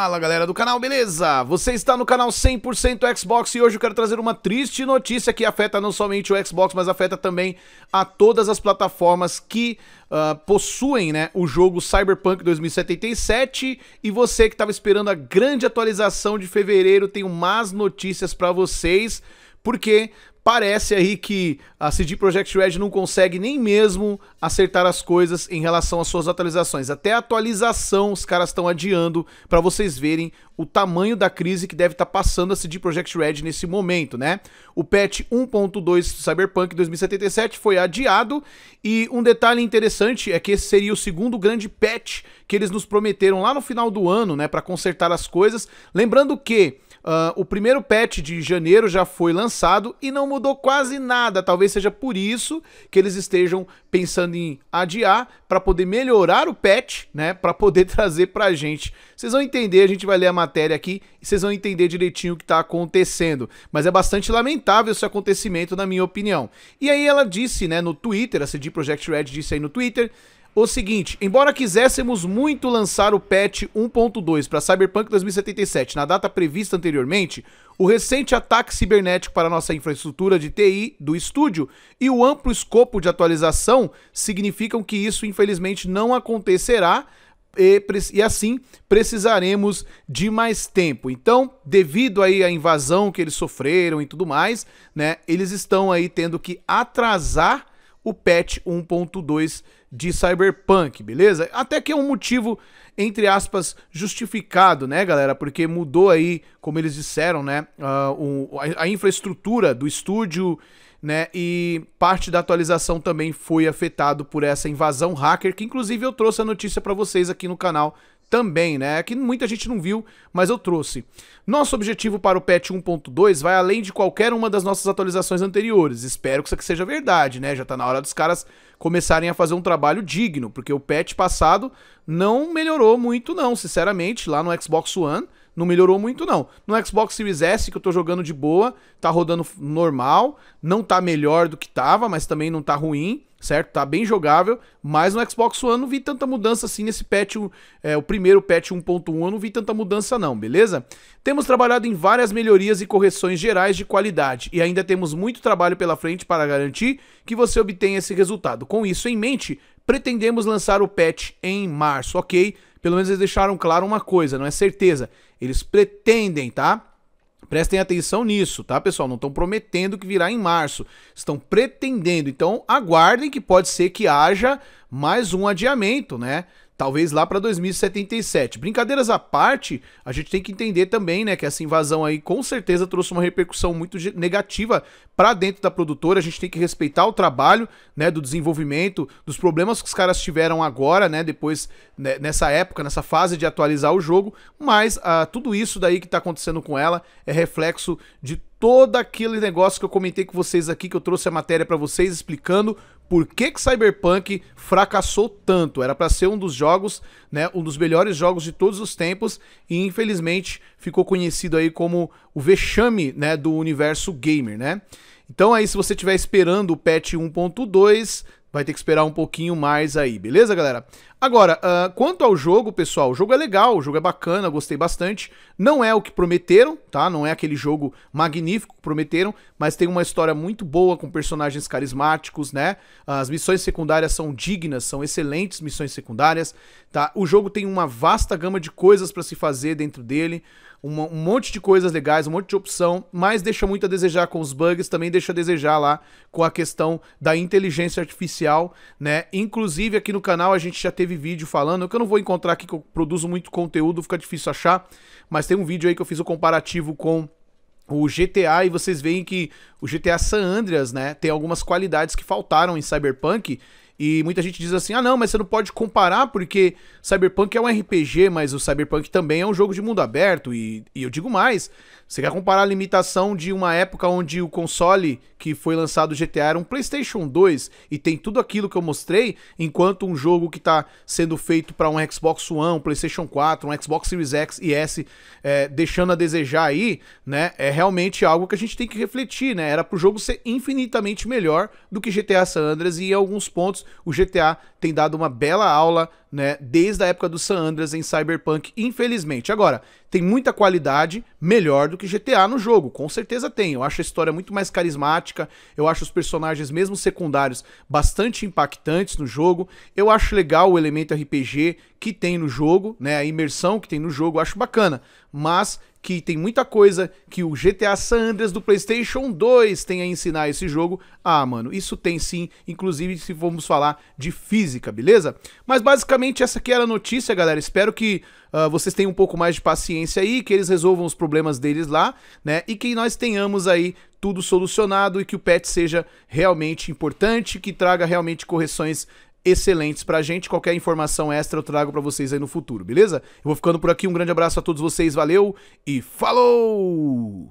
Fala galera do canal, beleza? Você está no canal 100% Xbox e hoje eu quero trazer uma triste notícia que afeta não somente o Xbox, mas afeta também a todas as plataformas que uh, possuem né, o jogo Cyberpunk 2077 e você que estava esperando a grande atualização de fevereiro, tenho más notícias para vocês porque parece aí que a CD Projekt Red não consegue nem mesmo acertar as coisas em relação às suas atualizações. Até a atualização os caras estão adiando para vocês verem o tamanho da crise que deve estar tá passando a CD Projekt Red nesse momento, né? O patch 1.2 Cyberpunk 2077 foi adiado e um detalhe interessante é que esse seria o segundo grande patch que eles nos prometeram lá no final do ano, né, para consertar as coisas. Lembrando que Uh, o primeiro patch de janeiro já foi lançado e não mudou quase nada. Talvez seja por isso que eles estejam pensando em adiar para poder melhorar o patch, né? Para poder trazer para a gente. Vocês vão entender, a gente vai ler a matéria aqui e vocês vão entender direitinho o que está acontecendo. Mas é bastante lamentável esse acontecimento, na minha opinião. E aí ela disse, né, no Twitter, a CD Projekt Red disse aí no Twitter o seguinte, embora quiséssemos muito lançar o patch 1.2 para Cyberpunk 2077 na data prevista anteriormente, o recente ataque cibernético para nossa infraestrutura de TI do estúdio e o amplo escopo de atualização significam que isso infelizmente não acontecerá e, e, assim precisaremos de mais tempo. Então, devido aí à invasão que eles sofreram e tudo mais, né, eles estão aí tendo que atrasar o patch 1.2 de Cyberpunk, beleza? Até que é um motivo, entre aspas, justificado, né, galera? Porque mudou aí, como eles disseram, né, uh, a, a infraestrutura do estúdio, né, e parte da atualização também foi afetado por essa invasão hacker, que inclusive eu trouxe a notícia para vocês aqui no canal também, né? Que muita gente não viu, mas eu trouxe. Nosso objetivo para o patch 1.2 vai além de qualquer uma das nossas atualizações anteriores. Espero que isso aqui seja verdade, né? Já tá na hora dos caras começarem a fazer um trabalho digno, porque o patch passado não melhorou muito não, sinceramente, lá no Xbox One não melhorou muito não. No Xbox Series S que eu tô jogando de boa, tá rodando normal, não tá melhor do que tava, mas também não tá ruim certo? Tá bem jogável, mas no Xbox One eu não vi tanta mudança assim nesse patch, é, o primeiro patch 1.1 eu não vi tanta mudança não, beleza? Temos trabalhado em várias melhorias e correções gerais de qualidade e ainda temos muito trabalho pela frente para garantir que você obtenha esse resultado. Com isso em mente, pretendemos lançar o patch em março, ok? Pelo menos eles deixaram claro uma coisa, não é certeza. Eles pretendem, tá? Prestem atenção nisso, tá, pessoal? Não estão prometendo que virá em março, estão pretendendo. Então, aguardem que pode ser que haja mais um adiamento, né? talvez lá para 2077. Brincadeiras à parte, a gente tem que entender também, né, que essa invasão aí com certeza trouxe uma repercussão muito negativa para dentro da produtora. A gente tem que respeitar o trabalho, né, do desenvolvimento, dos problemas que os caras tiveram agora, né, depois né, nessa época, nessa fase de atualizar o jogo, mas ah, tudo isso daí que tá acontecendo com ela é reflexo de todo aquele negócio que eu comentei com vocês aqui, que eu trouxe a matéria para vocês explicando por que, que Cyberpunk fracassou tanto. Era para ser um dos jogos, né, um dos melhores jogos de todos os tempos e infelizmente ficou conhecido aí como o vexame, né, do universo gamer, né? Então aí se você estiver esperando o patch 1.2, vai ter que esperar um pouquinho mais aí, beleza, galera? Agora, uh, quanto ao jogo, pessoal, o jogo é legal, o jogo é bacana, gostei bastante. Não é o que prometeram, tá? Não é aquele jogo magnífico que prometeram, mas tem uma história muito boa com personagens carismáticos, né? As missões secundárias são dignas, são excelentes missões secundárias, tá? O jogo tem uma vasta gama de coisas para se fazer dentro dele, um monte de coisas legais, um monte de opção, mas deixa muito a desejar com os bugs, também deixa a desejar lá com a questão da inteligência artificial, né? Inclusive aqui no canal a gente já teve teve vídeo falando, que eu não vou encontrar aqui, que eu produzo muito conteúdo, fica difícil achar, mas tem um vídeo aí que eu fiz o um comparativo com o GTA e vocês veem que o GTA San Andreas, né, tem algumas qualidades que faltaram em Cyberpunk e muita gente diz assim: ah, não, mas você não pode comparar porque Cyberpunk é um RPG, mas o Cyberpunk também é um jogo de mundo aberto. E, e eu digo mais: você quer comparar a limitação de uma época onde o console que foi lançado GTA era um PlayStation 2 e tem tudo aquilo que eu mostrei, enquanto um jogo que está sendo feito para um Xbox One, um PlayStation 4, um Xbox Series X e S, é, deixando a desejar aí, né? É realmente algo que a gente tem que refletir, né? Era para o jogo ser infinitamente melhor do que GTA San Andreas e em alguns pontos o GTA tem dado uma bela aula, né, desde a época do San Andreas em Cyberpunk, infelizmente. Agora, tem muita qualidade melhor do que GTA no jogo, com certeza tem. Eu acho a história muito mais carismática, eu acho os personagens, mesmo secundários, bastante impactantes no jogo. Eu acho legal o elemento RPG que tem no jogo, né? A imersão que tem no jogo, eu acho bacana. Mas que tem muita coisa que o GTA San Andreas do PlayStation 2 tem a ensinar esse jogo. Ah, mano, isso tem sim, inclusive se formos falar de física, beleza? Mas basicamente essa aqui era a notícia, galera. Espero que uh, vocês tenham um pouco mais de paciência paciência aí, que eles resolvam os problemas deles lá, né? E que nós tenhamos aí tudo solucionado e que o patch seja realmente importante, que traga realmente correções excelentes pra gente. Qualquer informação extra eu trago para vocês aí no futuro, beleza? Eu vou ficando por aqui, um grande abraço a todos vocês, valeu e falou!